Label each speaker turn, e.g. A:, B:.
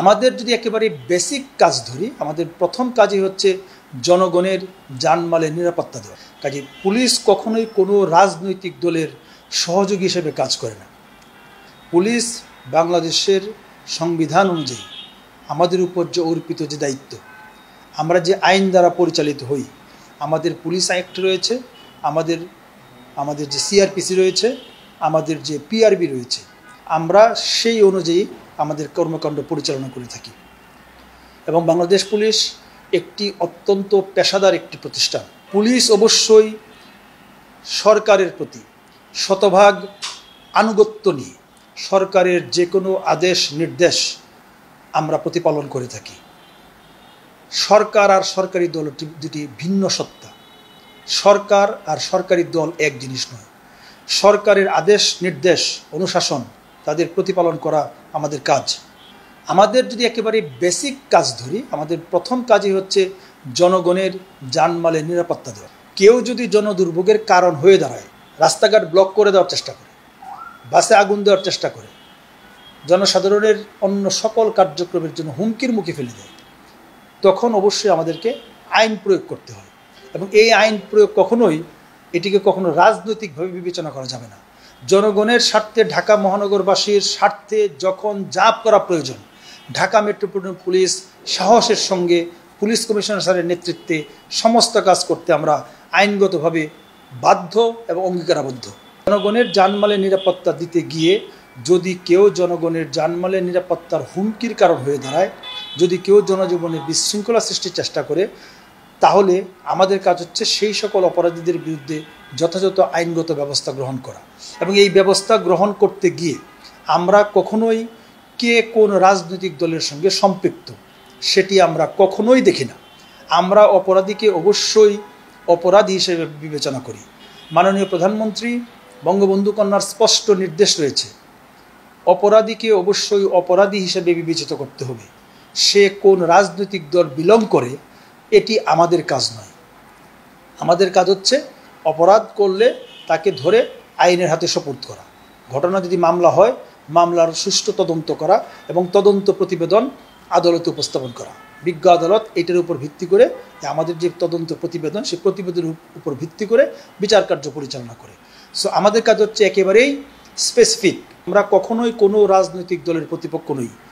A: আমাদের যদি একেবারে বেসিক কাজ ধরি আমাদের প্রথম কাজই হচ্ছে জনগণের যানমালের নিরাপত্তা দেওয়া কাজে পুলিশ কখনোই কোনো রাজনৈতিক দলের সহযোগী হিসেবে কাজ করে না পুলিশ বাংলাদেশের সংবিধান অনুযায়ী আমাদের উপর যে অর্পিত যে দায়িত্ব আমরা যে আইন দ্বারা পরিচালিত হই আমাদের পুলিশ অ্যাক্ট রয়েছে আমাদের আমাদের যে সিআরপিসি রয়েছে আমাদের যে পিআরবি রয়েছে আমরা সেই অনুযায়ী আমাদের কর্মকাণ্ড পরিচালনা করে থাকি এবং বাংলাদেশ পুলিশ একটি অত্যন্ত পেশাদার একটি প্রতিষ্ঠান পুলিশ অবশ্যই সরকারের প্রতি শতভাগ আনুগত্য নিয়ে সরকারের যে কোনো আদেশ নির্দেশ আমরা প্রতিপালন করে থাকি সরকার আর সরকারি দল দুটি ভিন্ন সত্তা সরকার আর সরকারি দল এক জিনিস নয় সরকারের আদেশ নির্দেশ অনুশাসন তাদের প্রতিপালন করা আমাদের কাজ আমাদের যদি একেবারে বেসিক কাজ ধরি আমাদের প্রথম কাজই হচ্ছে জনগণের যানমালের নিরাপত্তা দেওয়া কেউ যদি জনদুর্ভোগের কারণ হয়ে দাঁড়ায় রাস্তাঘাট ব্লক করে দেওয়ার চেষ্টা করে বাসে আগুন দেওয়ার চেষ্টা করে জনসাধারণের অন্য সকল কার্যক্রমের জন্য হুমকির মুখে ফেলে দেয় তখন অবশ্যই আমাদেরকে আইন প্রয়োগ করতে হয় এবং এই আইন প্রয়োগ কখনোই এটিকে কখনো রাজনৈতিকভাবে বিবেচনা করা যাবে না জনগণের স্বার্থে ঢাকা মহানগরবাসীর স্বার্থে যখন জাপ করা প্রয়োজন ঢাকা মেট্রোপলিটন পুলিশ সাহসের সঙ্গে পুলিশ কমিশনার স্যারের নেতৃত্বে সমস্ত কাজ করতে আমরা আইনগতভাবে বাধ্য এবং অঙ্গীকারাবদ্ধ জনগণের জানমালের নিরাপত্তা দিতে গিয়ে যদি কেউ জনগণের জানমালের নিরাপত্তার হুমকির কারণ হয়ে দাঁড়ায় যদি কেউ জনজীবনে বিশৃঙ্খলা সৃষ্টির চেষ্টা করে তাহলে আমাদের কাজ হচ্ছে সেই সকল অপরাধীদের বিরুদ্ধে যথাযথ আইনগত ব্যবস্থা গ্রহণ করা এবং এই ব্যবস্থা গ্রহণ করতে গিয়ে আমরা কখনোই কে কোন রাজনৈতিক দলের সঙ্গে সম্পৃক্ত সেটি আমরা কখনোই দেখি না আমরা অপরাধীকে অবশ্যই অপরাধী হিসেবে বিবেচনা করি মাননীয় প্রধানমন্ত্রী বঙ্গবন্ধু কন্যার স্পষ্ট নির্দেশ রয়েছে অপরাধীকে অবশ্যই অপরাধী হিসেবে বিবেচিত করতে হবে সে কোন রাজনৈতিক দল বিলং করে এটি আমাদের কাজ নয় আমাদের কাজ হচ্ছে অপরাধ করলে তাকে ধরে আইনের হাতে সপোর্ট করা ঘটনা যদি মামলা হয় মামলার সুষ্ঠু তদন্ত করা এবং তদন্ত প্রতিবেদন আদালতে উপস্থাপন করা বিজ্ঞ আদালত এটার উপর ভিত্তি করে আমাদের যে তদন্ত প্রতিবেদন সেই প্রতিবেদনের উপর ভিত্তি করে বিচার কার্য পরিচালনা করে সো আমাদের কাজ হচ্ছে একেবারেই স্পেসিফিক আমরা কখনোই কোনো রাজনৈতিক দলের প্রতিপক্ষ নই